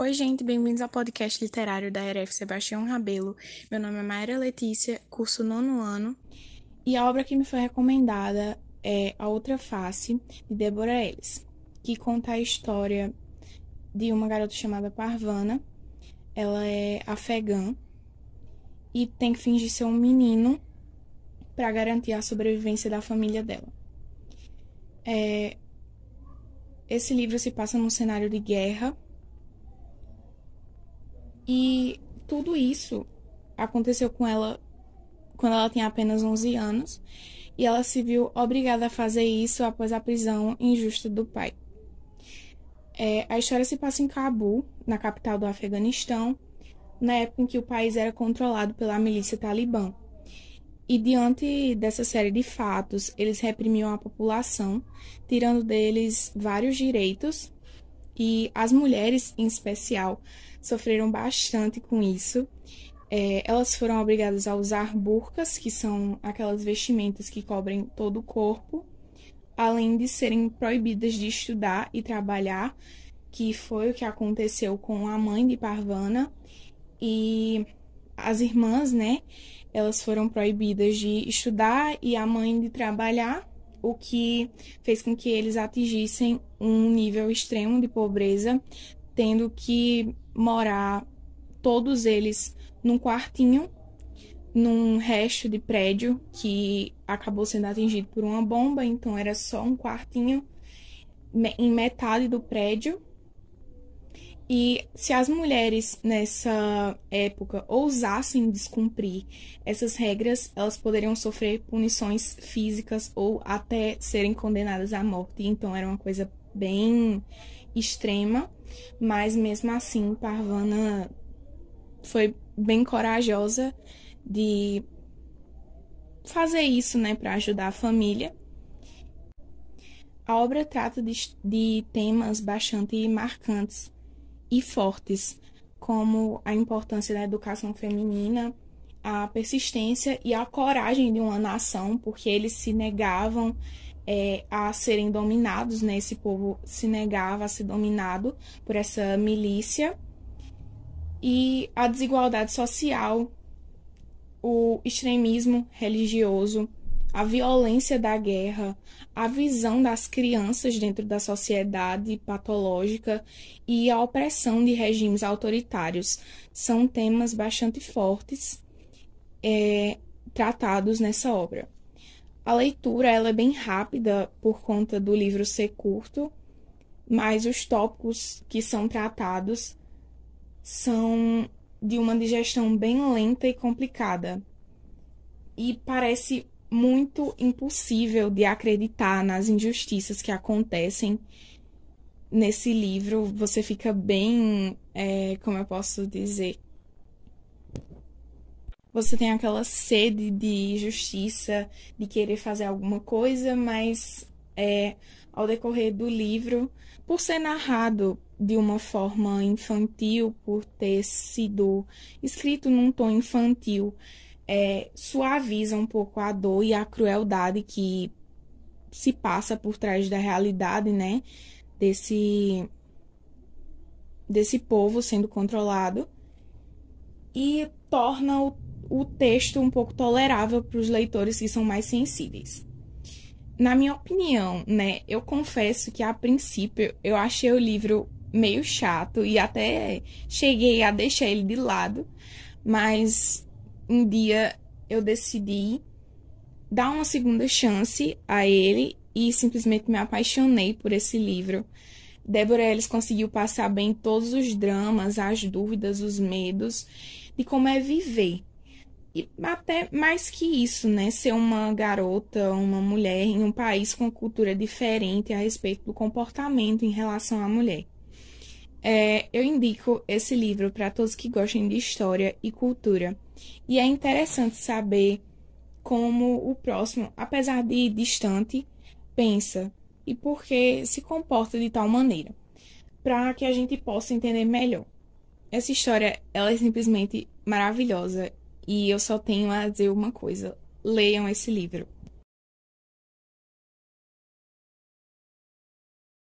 Oi, gente, bem-vindos ao podcast literário da RF Sebastião Rabelo. Meu nome é Mayra Letícia, curso nono ano, e a obra que me foi recomendada é A Outra Face, de Deborah Ellis, que conta a história de uma garota chamada Parvana. Ela é afegã e tem que fingir ser um menino para garantir a sobrevivência da família dela. É... Esse livro se passa num cenário de guerra e tudo isso aconteceu com ela quando ela tinha apenas 11 anos, e ela se viu obrigada a fazer isso após a prisão injusta do pai. É, a história se passa em Cabul, na capital do Afeganistão, na época em que o país era controlado pela milícia talibã. E diante dessa série de fatos, eles reprimiam a população, tirando deles vários direitos, e as mulheres, em especial, sofreram bastante com isso. É, elas foram obrigadas a usar burcas, que são aquelas vestimentas que cobrem todo o corpo, além de serem proibidas de estudar e trabalhar, que foi o que aconteceu com a mãe de Parvana e as irmãs, né? Elas foram proibidas de estudar e a mãe de trabalhar, o que fez com que eles atingissem um nível extremo de pobreza, tendo que morar todos eles num quartinho, num resto de prédio que acabou sendo atingido por uma bomba, então era só um quartinho em metade do prédio. E se as mulheres nessa época ousassem descumprir essas regras, elas poderiam sofrer punições físicas ou até serem condenadas à morte. Então era uma coisa bem extrema, mas mesmo assim Parvana foi bem corajosa de fazer isso, né, para ajudar a família. A obra trata de, de temas bastante marcantes e fortes, como a importância da educação feminina, a persistência e a coragem de uma nação, porque eles se negavam é, a serem dominados, né? Esse povo se negava a ser dominado por essa milícia. E a desigualdade social, o extremismo religioso, a violência da guerra, a visão das crianças dentro da sociedade patológica e a opressão de regimes autoritários são temas bastante fortes é, tratados nessa obra. A leitura ela é bem rápida por conta do livro ser curto, mas os tópicos que são tratados são de uma digestão bem lenta e complicada. E parece muito impossível de acreditar nas injustiças que acontecem nesse livro. Você fica bem, é, como eu posso dizer, você tem aquela sede de justiça, de querer fazer alguma coisa, mas é, ao decorrer do livro, por ser narrado de uma forma infantil, por ter sido escrito num tom infantil, é, suaviza um pouco a dor e a crueldade que se passa por trás da realidade, né? Desse, desse povo sendo controlado e torna o o texto um pouco tolerável para os leitores que são mais sensíveis. Na minha opinião, né, eu confesso que a princípio eu achei o livro meio chato e até cheguei a deixar ele de lado, mas um dia eu decidi dar uma segunda chance a ele e simplesmente me apaixonei por esse livro. Débora Ellis conseguiu passar bem todos os dramas, as dúvidas, os medos de como é viver e até mais que isso, né? Ser uma garota, uma mulher em um país com cultura diferente a respeito do comportamento em relação à mulher. É, eu indico esse livro para todos que gostem de história e cultura. E é interessante saber como o próximo, apesar de distante, pensa e por que se comporta de tal maneira, para que a gente possa entender melhor. Essa história ela é simplesmente maravilhosa e eu só tenho a dizer uma coisa: leiam esse livro.